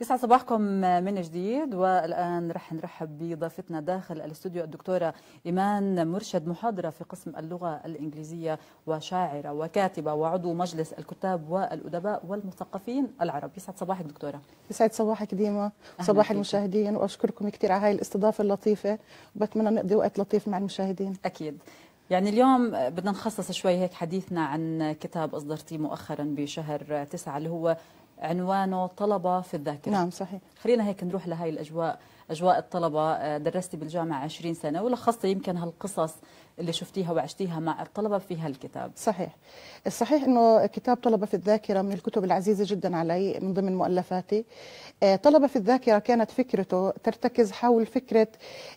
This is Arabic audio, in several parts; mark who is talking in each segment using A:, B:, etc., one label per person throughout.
A: يسعد صباحكم من جديد والان رح نرحب بضيفتنا داخل الاستوديو الدكتوره ايمان مرشد محاضره في قسم اللغه الانجليزيه وشاعره وكاتبه وعضو مجلس الكتاب والادباء والمثقفين العرب يسعد صباحك دكتوره
B: يسعد صباحك ديما صباح المشاهدين واشكركم كثير على هاي الاستضافه اللطيفه وبتمنى نقضي وقت لطيف مع المشاهدين اكيد يعني اليوم
A: بدنا نخصص شوي هيك حديثنا عن كتاب اصدرتيه مؤخرا بشهر تسعة اللي هو عنوانه طلبة في الذاكرة نعم صحيح خلينا هيك نروح لهي الأجواء أجواء الطلبة آه، درستي بالجامعة 20 سنة ولخصتي يمكن هالقصص اللي شفتيها وعشتيها مع
B: الطلبة في هالكتاب صحيح الصحيح أنه كتاب طلبة في الذاكرة من الكتب العزيزة جدا علي من ضمن مؤلفاتي آه، طلبة في الذاكرة كانت فكرته ترتكز حول فكرة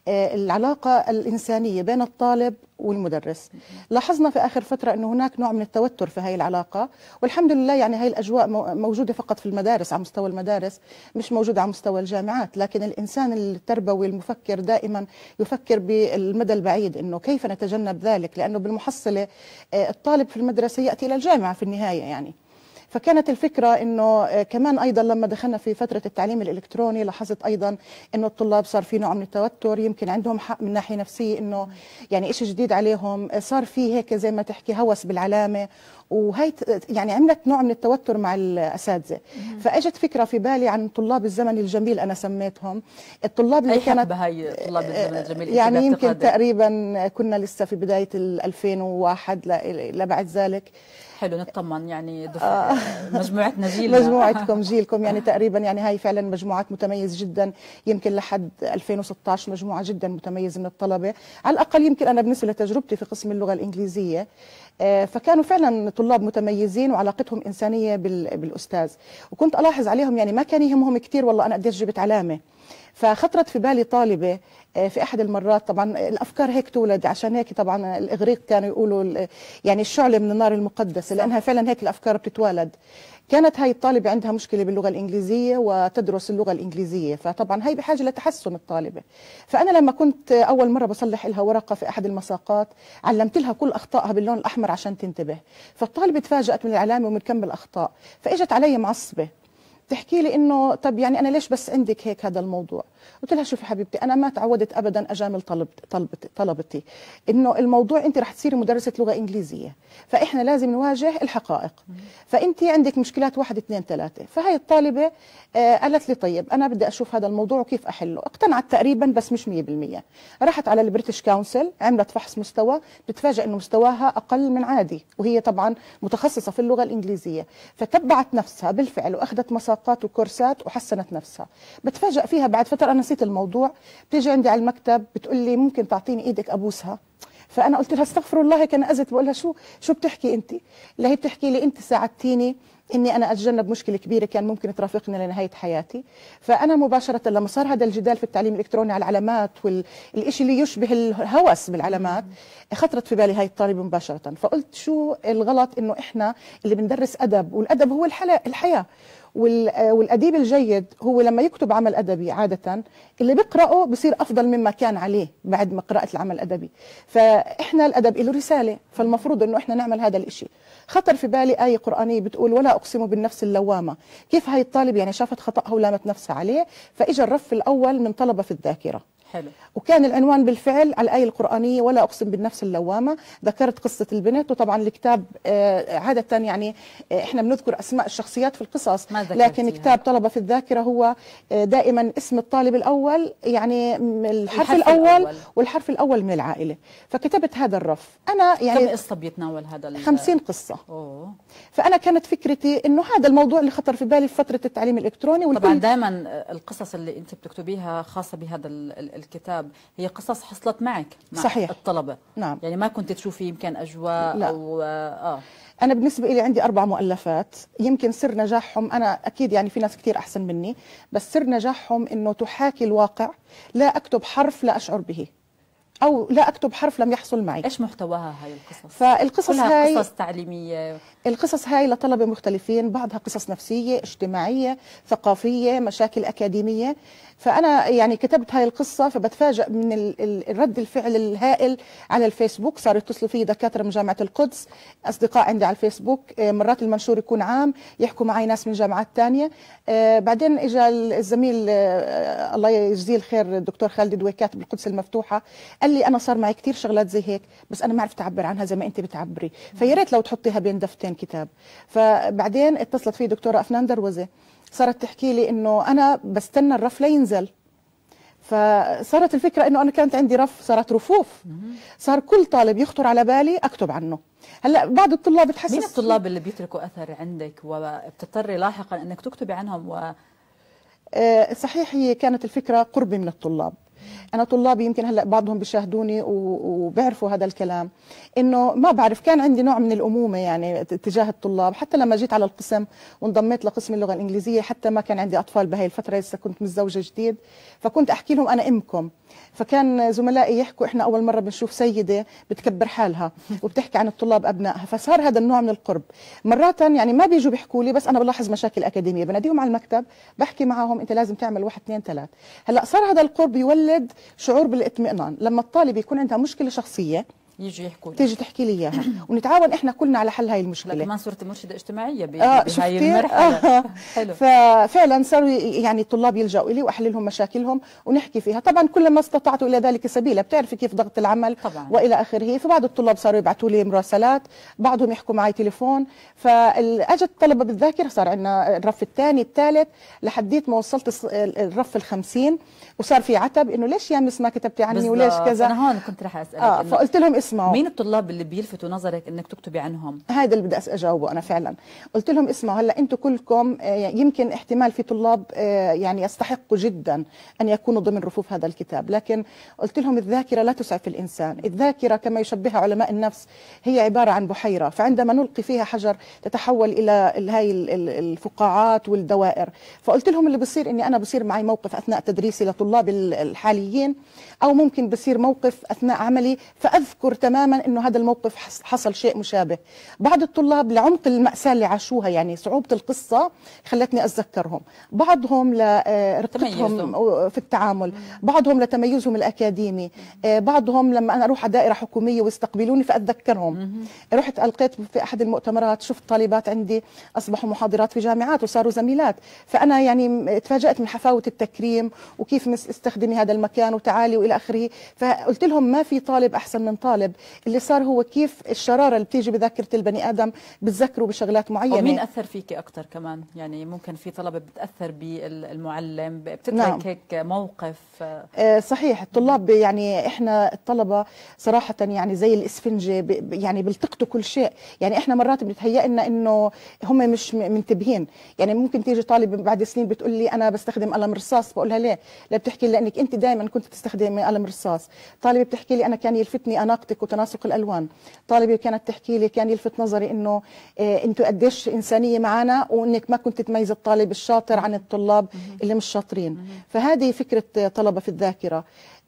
B: آه، العلاقة الإنسانية بين الطالب والمدرس لاحظنا في آخر فترة أنه هناك نوع من التوتر في هاي العلاقة والحمد لله يعني هاي الأجواء موجودة فقط في المدارس على مستوى المدارس مش موجودة على مستوى الجامعات لكن الإنسان التربوي المفكر دائما يفكر بالمدى البعيد أنه كيف نتجنب ذلك لأنه بالمحصلة آه، الطالب في المدرسة يأتي إلى الجامعة في النهاية يعني فكانت الفكرة أنه آه، كمان أيضا لما دخلنا في فترة التعليم الإلكتروني لاحظت أيضا أنه الطلاب صار في نوع من التوتر يمكن عندهم حق من ناحية نفسية أنه يعني إشي جديد عليهم آه، صار في هيك زي ما تحكي هوس بالعلامة وهي يعني عملت نوع من التوتر مع الاساتذه فاجت فكره في بالي عن طلاب الزمن الجميل انا سميتهم الطلاب اللي كانت هي
A: طلاب الزمن آه، الجميل يعني يمكن تقدر.
B: تقريبا كنا لسه في بدايه 2001 لبعد ذلك
A: حلو نطمن
B: يعني آه. دفع آه،
A: مجموعتنا جيلنا مجموعتكم
B: جيلكم يعني تقريبا يعني هاي فعلا مجموعات متميز جدا يمكن لحد 2016 مجموعه جدا متميزه من الطلبه على الاقل يمكن انا بالنسبه لتجربتي في قسم اللغه الانجليزيه آه، فكانوا فعلا طلاب متميزين وعلاقتهم انسانيه بالاستاذ وكنت الاحظ عليهم يعني ما كان يهمهم كثير والله انا قديش جبت علامه فخطرت في بالي طالبه آه، في احد المرات طبعا الافكار هيك تولد عشان هيك طبعا الاغريق كانوا يقولوا يعني الشعله من النار المقدسه لانها فعلا هيك الافكار بتتولد كانت هاي الطالبة عندها مشكلة باللغة الإنجليزية وتدرس اللغة الإنجليزية فطبعا هاي بحاجة لتحسن الطالبة فأنا لما كنت أول مرة بصلح لها ورقة في أحد المساقات علمت لها كل أخطائها باللون الأحمر عشان تنتبه فالطالبة تفاجأت من العلامة ومن كم الأخطاء فإجت علي معصبة بتحكي لي انه طب يعني انا ليش بس عندك هيك هذا الموضوع قلت لها شوفي حبيبتي انا ما تعودت ابدا اجامل طلبتي طلبتي, طلبتي. انه الموضوع انت رح تصيري مدرسه لغه انجليزيه فاحنا لازم نواجه الحقائق فانت عندك مشكلات واحد اثنين ثلاثه فهي الطالبه آه، قالت لي طيب انا بدي اشوف هذا الموضوع وكيف احله اقتنعت تقريبا بس مش 100% راحت على البريتش كونسل عملت فحص مستوى بتفاجئ انه مستواها اقل من عادي وهي طبعا متخصصه في اللغه الانجليزيه فتبعت نفسها بالفعل واخذت مساق باقات وكورسات وحسنت نفسها بتفاجئ فيها بعد فتره انا نسيت الموضوع بتيجي عندي على المكتب بتقول لي ممكن تعطيني ايدك ابوسها فانا قلت لها استغفر الله هيك انا اذت بقول لها شو شو بتحكي انت لا هي بتحكي لي انت ساعدتيني اني انا اتجنب مشكله كبيره كان ممكن ترافقني لنهايه حياتي فانا مباشره لما صار هذا الجدال في التعليم الالكتروني على العلامات والشيء اللي يشبه الهوس بالعلامات خطرت في بالي هاي الطالبه مباشره فقلت شو الغلط انه احنا اللي بندرس ادب والادب هو الحياه والاديب الجيد هو لما يكتب عمل ادبي عاده اللي بيقراه بصير افضل مما كان عليه بعد ما قراءه العمل الادبي فاحنا الادب له رساله فالمفروض انه احنا نعمل هذا الشيء خطر في بالي ايه قرانيه بتقول ولا اقسم بالنفس اللوامه كيف هاي الطالب يعني شافت خطاها ولامت نفسها عليه فاجى الرف الاول من طلبه في الذاكره حلو. وكان العنوان بالفعل على الآية القرآنية ولا أقسم بالنفس اللوامة ذكرت قصة البنت وطبعا الكتاب آه، عادة يعني آه، إحنا بنذكر أسماء الشخصيات في القصص ما لكن كتاب طلبة في الذاكرة هو آه، دائما اسم الطالب الأول يعني الحرف, الحرف الأول, الأول والحرف الأول من العائلة فكتبت هذا الرف أنا يعني كم قصة
A: بيتناول هذا 50 قصة أوه.
B: فأنا كانت فكرتي إنه هذا الموضوع اللي خطر في بالي في فترة التعليم الإلكتروني طبعا دائما
A: القصص اللي أنت بتكتبيها خاصة بهذا الكتاب هي قصص حصلت معك مع صحيح. الطلبة نعم يعني ما كنت تشوفي يمكن
B: أجواء لا. أو آه, آه. أنا بالنسبة لي عندي أربع مؤلفات يمكن سر نجاحهم أنا أكيد يعني في ناس كثير أحسن مني بس سر نجاحهم إنه تحاكي الواقع لا أكتب حرف لا أشعر به او لا اكتب حرف لم يحصل معي ايش محتواها هاي القصص فالقصص كلها هاي قصص
A: تعليميه
B: القصص هاي لطلبه مختلفين بعضها قصص نفسيه اجتماعيه ثقافيه مشاكل اكاديميه فانا يعني كتبت هاي القصه فبتفاجئ من الرد الفعل الهائل على الفيسبوك صار يتصلوا في دكاتره من جامعه القدس اصدقاء عندي على الفيسبوك آه، مرات المنشور يكون عام يحكوا معي ناس من جامعات ثانيه آه، بعدين اجى الزميل آه، الله يجزيه الخير الدكتور خالد دويكات بالقدس المفتوحه قال قال لي انا صار معي كثير شغلات زي هيك بس انا ما عرفت اعبر عنها زي ما انت بتعبري فيا ريت لو تحطيها بين دفتين كتاب فبعدين اتصلت في دكتوره افنان دروزه صارت تحكي لي انه انا بستنى الرف لينزل فصارت الفكره انه انا كانت عندي رف صارت رفوف صار كل طالب يخطر على بالي اكتب عنه هلا بعض الطلاب بتحسس مين
A: الطلاب اللي بيتركوا اثر عندك وبتضطري لاحقا انك تكتبي عنهم و
B: آه، صحيح هي كانت الفكره قربي من الطلاب انا طلابي يمكن هلا بعضهم بيشاهدوني وبيعرفوا هذا الكلام انه ما بعرف كان عندي نوع من الامومه يعني تجاه الطلاب حتى لما جيت على القسم وانضميت لقسم اللغه الانجليزيه حتى ما كان عندي اطفال بهي الفتره لسه كنت متزوجه جديد فكنت احكي لهم انا امكم فكان زملائي يحكوا احنا اول مره بنشوف سيده بتكبر حالها وبتحكي عن الطلاب ابنائها فصار هذا النوع من القرب مرات يعني ما بيجوا بيحكوا لي بس انا بلاحظ مشاكل اكاديميه بناديهم على المكتب بحكي معهم انت لازم تعمل واحد اثنين ثلاث هلا صار هذا القرب يولد شعور بالاطمئنان لما الطالب يكون عندها مشكله شخصيه
A: يجي يحكوا لي تيجي
B: تحكي لي اياها ونتعاون احنا كلنا على حل هاي المشكله كمان
A: صرت مرشده اجتماعيه آه بهاي المرحله آه
B: حلو. ففعلا صاروا يعني الطلاب يلجأوا لي واحللهم لهم مشاكلهم ونحكي فيها طبعا كل ما استطعت الى ذلك سبيلا بتعرفي كيف ضغط العمل طبعا. والى اخره فبعض الطلاب صاروا يبعثوا لي مراسلات بعضهم يحكوا معي تليفون فاجت الطلبه بالذاكره صار عندنا الرف الثاني الثالث لحديت ما وصلت الرف ال50 وصار في عتب انه ليش يا مس ما كتبتي عني وليش كذا انا هون
A: كنت رح اسالك آه فقلت لهم اسمعوا مين الطلاب اللي بيلفتوا نظرك انك تكتبي عنهم
B: هذا اللي بدي اجاوبه انا فعلا قلت لهم اسمعوا هلا انتم كلكم آه، يعني يمكن احتمال في طلاب آه، يعني يستحقوا جدا ان يكونوا ضمن رفوف هذا الكتاب لكن قلت لهم الذاكره لا تسعف الانسان الذاكره كما يشبهها علماء النفس هي عباره عن بحيره فعندما نلقي فيها حجر تتحول الى هاي الفقاعات والدوائر فقلت لهم اللي بصير اني انا بصير معي موقف اثناء تدريسي لطلاب الحاليين او ممكن بصير موقف اثناء عملي فاذكر تماما انه هذا الموقف حصل شيء مشابه بعض الطلاب لعمق الماساه اللي عاشوها يعني صعوبه القصه خلتني اتذكرهم بعضهم لرقتهم آه، آه، في التعامل بعضهم لتميزهم الاكاديمي آه، بعضهم لما انا اروح على دائره حكوميه واستقبلوني فاتذكرهم رحت القيت في احد المؤتمرات شفت طالبات عندي اصبحوا محاضرات في جامعات وصاروا زميلات فانا يعني تفاجات من حفاوه التكريم وكيف استخدمي هذا المكان وتعالي والى اخره فقلت لهم ما في طالب احسن من طالب الطالب اللي صار هو كيف الشراره اللي بتيجي بذاكره البني ادم بتذكره بشغلات معينه ومين
A: اثر فيكي اكثر كمان يعني ممكن في طلبه بتاثر بالمعلم بتترك نعم. هيك موقف آه،
B: صحيح الطلاب يعني احنا الطلبه صراحه يعني زي الاسفنجه يعني بيلتقطوا كل شيء يعني احنا مرات بنتهيأ لنا انه هم مش منتبهين يعني ممكن تيجي طالب بعد سنين بتقول لي انا بستخدم قلم رصاص بقول لها ليه لا بتحكي لانك انت دائما كنت تستخدمي قلم رصاص طالبه بتحكي لي انا كان يلفتني اناقه صورتك وتناسق الالوان طالبه كانت تحكي لي كان يلفت نظري انه آه، انتم قديش انسانيه معنا وانك ما كنت تميز الطالب الشاطر عن الطلاب اللي مش شاطرين فهذه فكره آه، طلبه في الذاكره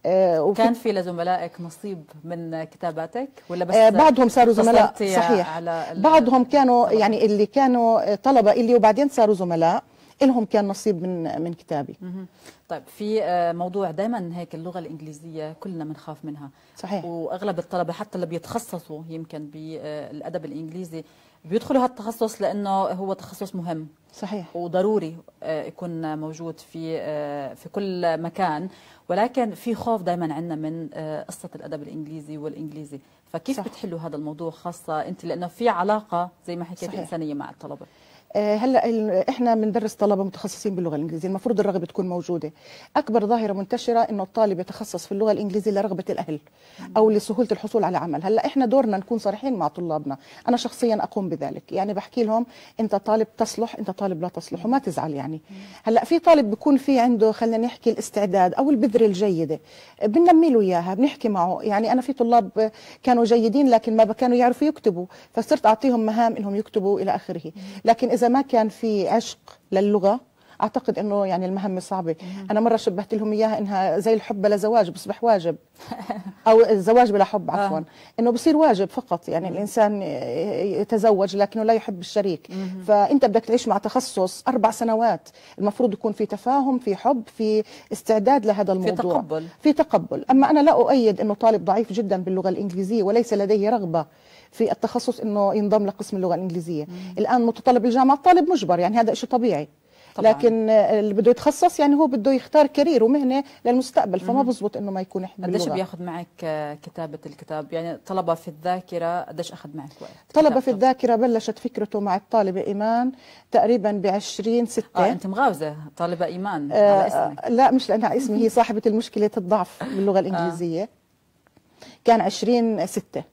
B: آه، كان
A: في لزملائك نصيب من كتاباتك ولا بس بعضهم صاروا زملاء صحيح على
B: بعضهم كانوا يعني اللي كانوا طلبه اللي وبعدين صاروا زملاء لهم كان نصيب من من كتابي
A: طيب في آه، موضوع دائما هيك اللغه الانجليزيه كلنا بنخاف منها صحيح واغلب الطلبه حتى اللي بيتخصصوا يمكن بالادب آه، الانجليزي بيدخلوا هالتخصص لانه هو تخصص مهم صحيح وضروري آه، يكون موجود في في كل مكان ولكن في خوف دائما عندنا من قصه الادب الانجليزي والانجليزي فكيف صح. بتحلوا هذا الموضوع خاصه انت لانه في علاقه زي ما حكيت صحيح. انسانيه مع الطلبه
B: آه، هلا احنا بندرس طلبه متخصصين باللغه الانجليزيه المفروض الرغبه تكون موجوده اكبر ظاهره منتشره انه الطالب يتخصص في اللغه الانجليزيه لرغبه الاهل او لسهوله الحصول على عمل هلا احنا دورنا نكون صريحين مع طلابنا انا شخصيا اقوم بذلك يعني بحكي لهم انت طالب تصلح انت طالب لا تصلح وما تزعل يعني هلا في طالب بيكون في عنده خلينا نحكي الاستعداد او البذره الجيده بننمي له اياها بنحكي معه يعني انا في طلاب كانوا جيدين لكن ما كانوا يعرفوا يكتبوا فصرت اعطيهم مهام انهم يكتبوا الى اخره لكن اذا اذا ما كان في عشق للغه اعتقد انه يعني المهمه صعبه انا مره شبهت لهم اياها انها زي الحب بلا زواج بصبح واجب او الزواج بلا حب آه. عفوا انه بصير واجب فقط يعني الانسان يتزوج لكنه لا يحب الشريك فانت بدك تعيش مع تخصص اربع سنوات المفروض يكون في تفاهم في حب في استعداد لهذا الموضوع في تقبل في تقبل اما انا لا اؤيد انه طالب ضعيف جدا باللغه الانجليزيه وليس لديه رغبه في التخصص انه ينضم لقسم اللغه الانجليزيه مم. الان متطلب الجامعه الطالب مجبر يعني هذا شيء طبيعي طبعا. لكن اللي بده يتخصص يعني هو بده يختار كارير ومهنه للمستقبل فما بزبط انه ما يكون احنا قديش بياخذ
A: معك كتابه الكتاب يعني طلبه في الذاكره قديش اخذ معك وقت
B: طلبه في الذاكره بلشت فكرته مع الطالبه ايمان تقريبا ب 20 6 اه انت
A: مغاوزه طالبه ايمان آه على اسمك
B: آه، لا مش لانها اسمي هي صاحبه المشكله الضعف باللغه آه. الانجليزيه آه. كان 20 6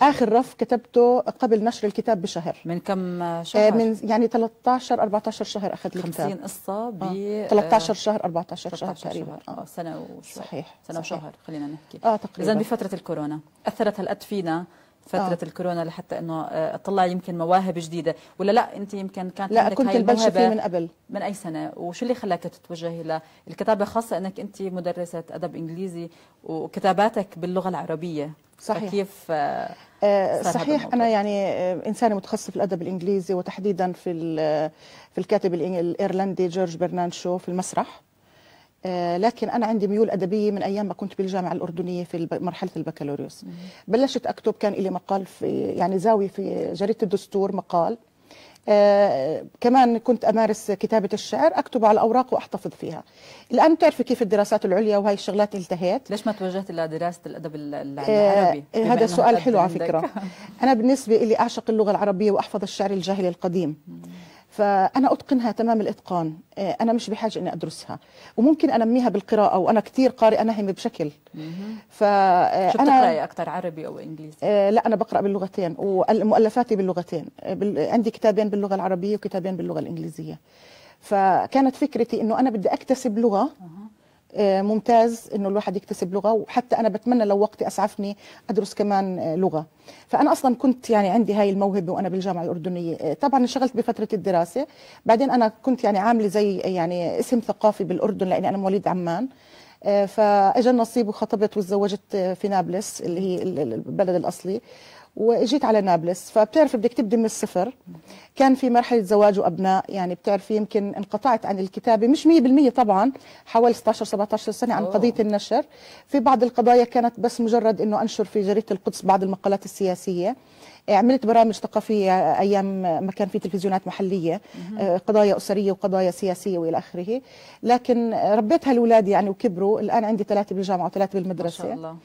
B: حاجة. اخر رف كتبته قبل نشر الكتاب بشهر من كم آه، شهر؟ آه من يعني 13 14 شهر اخذ الكتاب 50 قصه
A: آه. ب آه. 13
B: شهر 14 شهر تقريبا
A: آه. سنه وشهر صحيح سنه صحيح. وشهر خلينا نحكي اه تقريبا اذا بفتره الكورونا اثرت هالقد فينا فتره آه. الكورونا لحتى انه اطلع آه، يمكن مواهب جديده ولا لا انت يمكن كانت لا عندك كنت البلش فيه من قبل من اي سنه وشو اللي خلاك تتوجهي للكتابه خاصه انك انت مدرسه ادب انجليزي وكتاباتك باللغه العربيه صحيح كيف آه،
B: آه، صحيح انا يعني انسانه متخصصه في الادب الانجليزي وتحديدا في في الكاتب الايرلندي جورج برنان شو في المسرح آه، لكن انا عندي ميول ادبيه من ايام ما كنت بالجامعه الاردنيه في مرحله البكالوريوس بلشت اكتب كان لي مقال في يعني زاويه في جريده الدستور مقال آه كمان كنت أمارس كتابة الشعر أكتب على أوراق وأحتفظ فيها الآن تعرفي كيف الدراسات العليا وهي الشغلات التهيت
A: ليش ما توجهت إلى دراسة الأدب آه، العربي؟ آه هذا سؤال حلو على فكرة
B: أنا بالنسبة لي أعشق اللغة العربية وأحفظ الشعر الجاهلي القديم مم. فانا اتقنها تمام الاتقان آه، انا مش بحاجه اني ادرسها وممكن انميها بالقراءه وانا كثير قارئه نهم بشكل ف آه، شو بتقراي
A: اكثر عربي او انجليزي
B: آه، لا انا بقرا باللغتين ومؤلفاتي باللغتين عندي كتابين باللغه العربيه وكتابين باللغه الانجليزيه فكانت فكرتي انه انا بدي اكتسب لغه آه، ممتاز انه الواحد يكتسب لغه وحتى انا بتمنى لو وقتي اسعفني ادرس كمان آه، لغه فانا اصلا كنت يعني عندي هاي الموهبه وانا بالجامعه الاردنيه آه، طبعا انشغلت بفتره الدراسه بعدين انا كنت يعني عامله زي يعني اسم ثقافي بالاردن لاني انا مواليد عمان فاجى النصيب وخطبت وتزوجت في نابلس اللي هي البلد الاصلي واجيت على نابلس فبتعرفي بدك تبدي من الصفر كان في مرحله زواج وابناء يعني بتعرفي يمكن انقطعت عن الكتابه مش 100% طبعا حوالي 16 17 سنه عن أوه. قضيه النشر في بعض القضايا كانت بس مجرد انه انشر في جريده القدس بعض المقالات السياسيه إيه، عملت برامج ثقافيه ايام ما كان في تلفزيونات محليه إيه، قضايا اسريه وقضايا سياسيه والى اخره لكن ربيتها لاولادي يعني وكبروا الان عندي ثلاثه بالجامعه وثلاثه بالمدرسه ما شاء الله.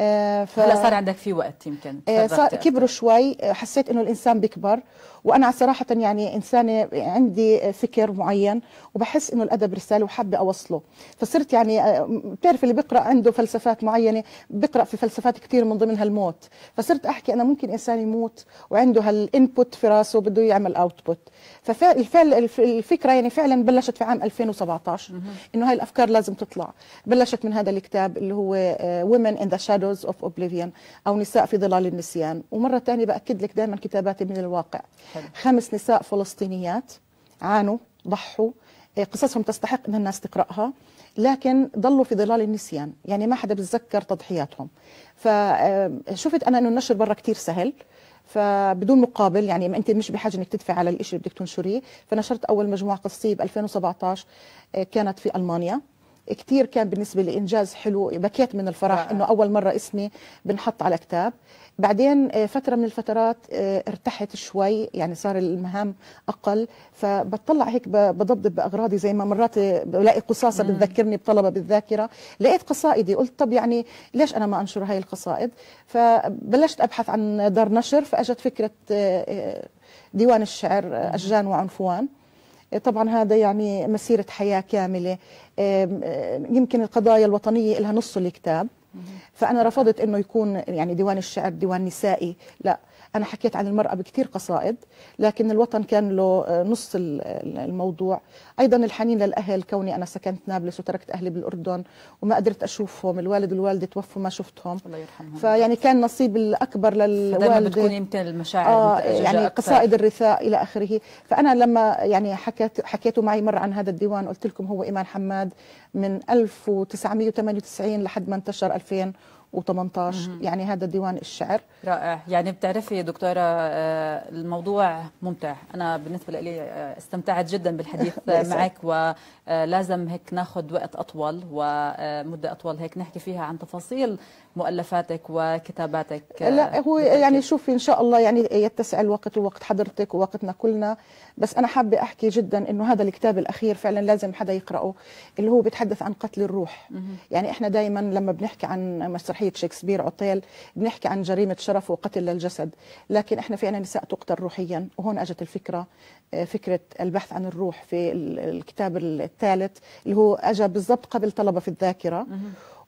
B: آه، ف... هلا صار عندك
A: في وقت يمكن آه، كبروا
B: شوي آه، حسيت انه الانسان بيكبر وانا صراحه يعني انسانه عندي فكر معين وبحس انه الادب رساله وحابه اوصله فصرت يعني آه، بتعرف اللي بيقرا عنده فلسفات معينه بيقرا في فلسفات كثير من ضمنها الموت فصرت احكي انا ممكن انسان يموت وعنده هالانبوت في راسه بده يعمل اوتبوت فالفعل الفكره يعني فعلا بلشت في عام 2017 انه هاي الافكار لازم تطلع بلشت من هذا الكتاب اللي هو آه، Women in the Shadows of Oblivion او نساء في ظلال النسيان ومره ثانيه باكد لك دائما كتاباتي من الواقع خمس نساء فلسطينيات عانوا ضحوا إيه، قصصهم تستحق ان الناس تقراها لكن ضلوا في ظلال النسيان يعني ما حدا بتذكر تضحياتهم فشفت إيه، انا انه النشر برا كثير سهل فبدون مقابل يعني انت مش بحاجه انك تدفع على الشيء اللي بدك تنشريه فنشرت اول مجموعه قصصيه ب 2017 إيه، كانت في المانيا كثير كان بالنسبه لي انجاز حلو بكيت من الفرح آه. انه اول مره اسمي بنحط على كتاب بعدين آه، فتره من الفترات آه، ارتحت شوي يعني صار المهام اقل فبطلع هيك بضبضب باغراضي زي ما مرات آه، بلاقي قصاصه بتذكرني بطلبه بالذاكره لقيت قصائدي قلت طب يعني ليش انا ما انشر هاي القصائد فبلشت ابحث عن دار نشر فاجت فكره ديوان الشعر اشجان وعنفوان إيه، طبعا هذا يعني مسيرة حياة كاملة إيه، إيه، يمكن القضايا الوطنية لها نص الكتاب فأنا رفضت أنه يكون يعني ديوان الشعر ديوان نسائي لا أنا حكيت عن المرأة بكثير قصائد لكن الوطن كان له آه، نص الموضوع أيضا الحنين للأهل كوني أنا سكنت نابلس وتركت أهلي بالأردن وما قدرت أشوفهم الوالد والوالدة توفوا ما شفتهم الله يرحمهم فيعني كان نصيب الأكبر للوالدة بتكون يمكن
A: المشاعر آه يعني أكثر. قصائد
B: الرثاء إلى آخره فأنا لما يعني حكيت حكيتوا معي مرة عن هذا الديوان قلت لكم هو إيمان حماد من 1998 لحد ما انتشر 2000 و18 يعني هذا ديوان الشعر
A: رائع يعني بتعرفي دكتورة آه، الموضوع ممتع أنا بالنسبة لي آه، استمتعت جدا بالحديث معك ولازم آه، هيك ناخذ وقت أطول ومدة أطول هيك نحكي فيها عن تفاصيل مؤلفاتك وكتاباتك لا
B: هو يعني شوفي إن شاء الله يعني يتسع الوقت ووقت حضرتك ووقتنا كلنا بس أنا حابة أحكي جدا إنه هذا الكتاب الأخير فعلا لازم حدا يقرأه اللي هو بيتحدث عن قتل الروح يعني إحنا دائما لما بنحكي عن مسرح مسرحيه شكسبير عطيل بنحكي عن جريمه شرف وقتل للجسد لكن احنا في عنا نساء تقتل روحيا وهون اجت الفكره آه، فكره البحث عن الروح في الكتاب الثالث اللي هو اجى بالضبط قبل طلبه في الذاكره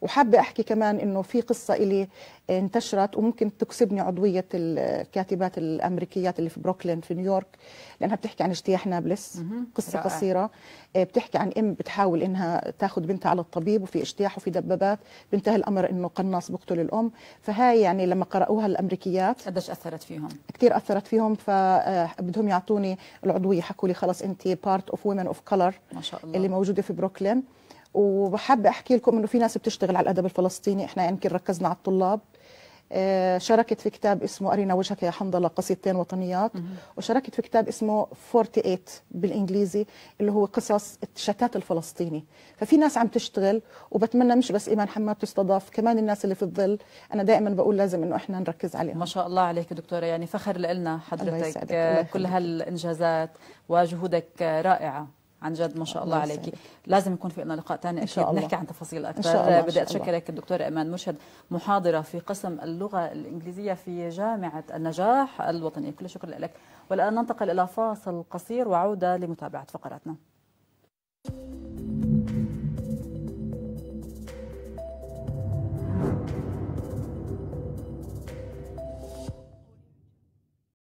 B: وحابة أحكي كمان إنه في قصة إلي انتشرت وممكن تكسبني عضوية الكاتبات الأمريكيات اللي في بروكلين في نيويورك لأنها بتحكي عن اجتياح نابلس قصة رائع. قصيرة آه، بتحكي عن أم بتحاول إنها تاخذ بنتها على الطبيب وفي اجتياح وفي دبابات بنتهي الأمر إنه قناص بقتل الأم فهاي يعني لما قرأوها الأمريكيات قديش أثرت فيهم؟ كثير أثرت فيهم فبدهم آه، يعطوني العضوية حكوا لي خلص أنت بارت أوف وومن أوف كلر ما شاء الله اللي موجودة في بروكلين وبحب احكي لكم انه في ناس بتشتغل على الادب الفلسطيني احنا يمكن يعني ركزنا على الطلاب آه، شاركت في كتاب اسمه أرينا وجهك يا حنظلة قصيدتين وطنيات وشاركت في كتاب اسمه 48 بالإنجليزي اللي هو قصص الشتات الفلسطيني ففي ناس عم تشتغل وبتمنى مش بس إيمان حماد تستضاف كمان الناس اللي في الظل أنا دائما بقول لازم إنه إحنا نركز عليهم ما شاء الله عليك دكتورة يعني
A: فخر لنا حضرتك آه، كل هالإنجازات وجهودك آه، رائعة عن جد ما شاء الله, الله عليك لازم يكون في لنا لقاء ثاني اكيد الله. نحكي عن تفاصيل اكثر بدي اشكرك الدكتور ايمان مرشد محاضره في قسم اللغه الانجليزيه في جامعه النجاح الوطنيه كل شكر لك والان ننتقل الى فاصل قصير وعوده لمتابعه فقراتنا Thank you.